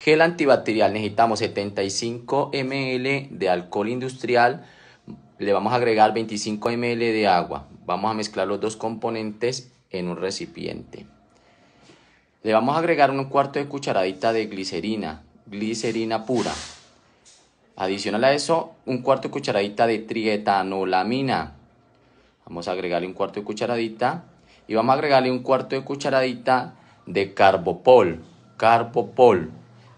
Gel antibacterial, necesitamos 75 ml de alcohol industrial, le vamos a agregar 25 ml de agua. Vamos a mezclar los dos componentes en un recipiente. Le vamos a agregar un cuarto de cucharadita de glicerina, glicerina pura. Adicional a eso, un cuarto de cucharadita de trietanolamina. Vamos a agregarle un cuarto de cucharadita y vamos a agregarle un cuarto de cucharadita de carbopol, carbopol.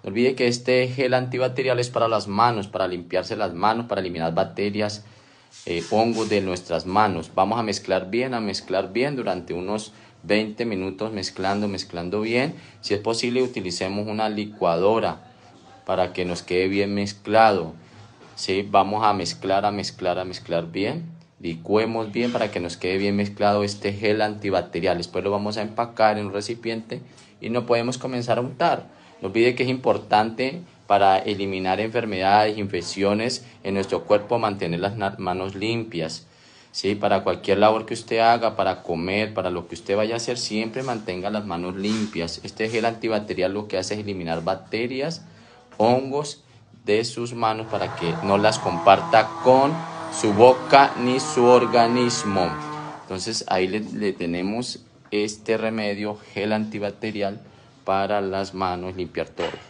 No olvide que este gel antibacterial es para las manos, para limpiarse las manos, para eliminar bacterias, pongo eh, hongos de nuestras manos. Vamos a mezclar bien, a mezclar bien durante unos 20 minutos mezclando, mezclando bien. Si es posible, utilicemos una licuadora para que nos quede bien mezclado. ¿Sí? Vamos a mezclar, a mezclar, a mezclar bien. Licuemos bien para que nos quede bien mezclado este gel antibacterial. Después lo vamos a empacar en un recipiente y no podemos comenzar a untar. No pide que es importante para eliminar enfermedades, infecciones en nuestro cuerpo, mantener las manos limpias. ¿sí? Para cualquier labor que usted haga, para comer, para lo que usted vaya a hacer, siempre mantenga las manos limpias. Este gel antibacterial lo que hace es eliminar bacterias, hongos de sus manos para que no las comparta con su boca ni su organismo. Entonces ahí le tenemos este remedio gel antibacterial para las manos limpiar todo.